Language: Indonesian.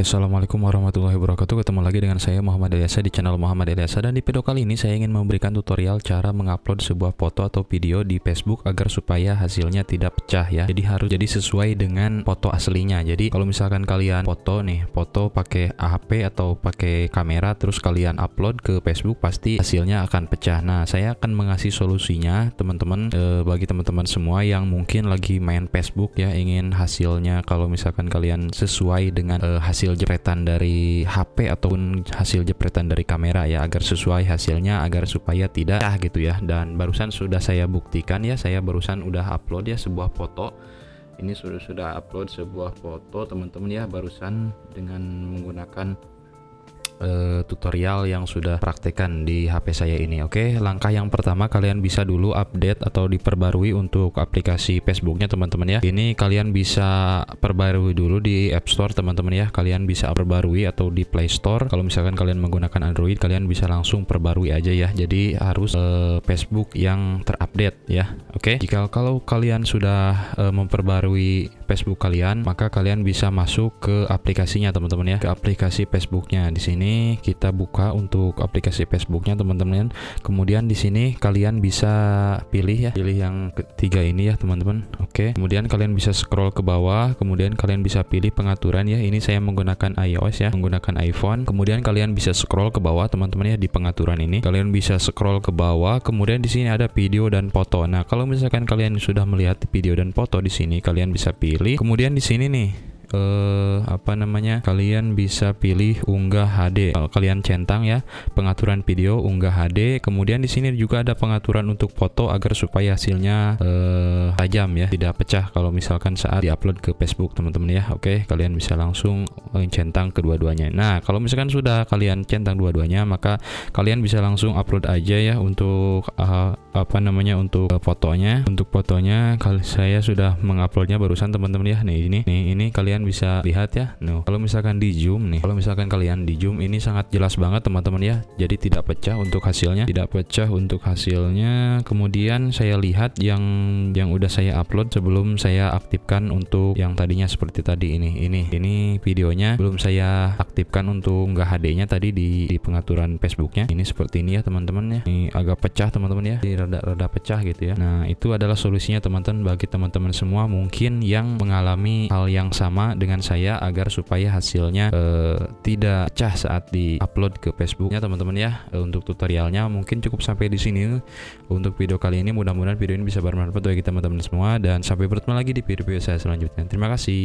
Assalamualaikum warahmatullahi wabarakatuh Ketemu lagi dengan saya Muhammad Elyasa di channel Muhammad Elyasa Dan di video kali ini saya ingin memberikan tutorial cara mengupload sebuah foto atau video di Facebook Agar supaya hasilnya tidak pecah ya Jadi harus jadi sesuai dengan foto aslinya Jadi kalau misalkan kalian foto nih Foto pakai HP atau pakai kamera Terus kalian upload ke Facebook Pasti hasilnya akan pecah Nah saya akan mengasih solusinya teman-teman e, Bagi teman-teman semua yang mungkin lagi main Facebook ya Ingin hasilnya kalau misalkan kalian sesuai dengan e, hasil hasil jepretan dari HP ataupun hasil jepretan dari kamera ya agar sesuai hasilnya agar supaya tidak ah gitu ya dan barusan sudah saya buktikan ya saya barusan udah upload ya sebuah foto ini sudah sudah upload sebuah foto teman-teman ya barusan dengan menggunakan uh, tutorial yang sudah praktekan di HP saya ini oke okay? langkah yang pertama kalian bisa dulu update atau diperbarui untuk aplikasi Facebooknya teman-teman ya ini kalian bisa perbarui dulu di App Store teman-teman ya kalian bisa perbarui atau di Play Store kalau misalkan kalian menggunakan Android kalian bisa langsung perbarui aja ya jadi harus uh, Facebook yang terupdate ya oke okay? jika kalau kalian sudah uh, memperbarui Facebook kalian, maka kalian bisa masuk ke aplikasinya teman-teman ya, ke aplikasi Facebooknya. Di sini kita buka untuk aplikasi Facebooknya teman-teman. Kemudian di sini kalian bisa pilih ya, pilih yang ketiga ini ya teman-teman. Oke, kemudian kalian bisa scroll ke bawah, kemudian kalian bisa pilih pengaturan ya. Ini saya menggunakan iOS ya, menggunakan iPhone. Kemudian kalian bisa scroll ke bawah teman-teman ya di pengaturan ini. Kalian bisa scroll ke bawah, kemudian di sini ada video dan foto. Nah, kalau misalkan kalian sudah melihat video dan foto di sini, kalian bisa pilih pilih. Kemudian di sini nih eh, apa namanya kalian bisa pilih unggah HD kalau eh, kalian centang ya pengaturan video unggah HD kemudian di sini juga ada pengaturan untuk foto agar supaya hasilnya eh, tajam ya tidak pecah kalau misalkan saat diupload ke Facebook teman-teman ya oke kalian bisa langsung eh, centang kedua-duanya nah kalau misalkan sudah kalian centang dua-duanya maka kalian bisa langsung upload aja ya untuk uh, apa namanya untuk fotonya untuk fotonya kalau saya sudah menguploadnya barusan teman-teman ya nih ini nih ini kalian kalian bisa lihat ya. Nah, kalau misalkan di zoom nih, kalau misalkan kalian di zoom ini sangat jelas banget teman-teman ya. Jadi tidak pecah untuk hasilnya, tidak pecah untuk hasilnya. Kemudian saya lihat yang yang udah saya upload sebelum saya aktifkan untuk yang tadinya seperti tadi ini. Ini ini videonya belum saya aktifkan untuk nggak HD-nya tadi di, di pengaturan Facebooknya. Ini seperti ini ya teman-teman ya. Ini agak pecah teman-teman ya. Ini rada-rada pecah gitu ya. Nah, itu adalah solusinya teman-teman bagi teman-teman semua mungkin yang mengalami hal yang sama dengan saya agar supaya hasilnya e, tidak pecah saat di-upload ke Facebooknya teman-teman ya eh, untuk tutorialnya mungkin cukup sampai di sini untuk video kali ini mudah-mudahan video ini bisa bermanfaat bagi teman-teman semua dan sampai bertemu lagi di video-video saya selanjutnya terima kasih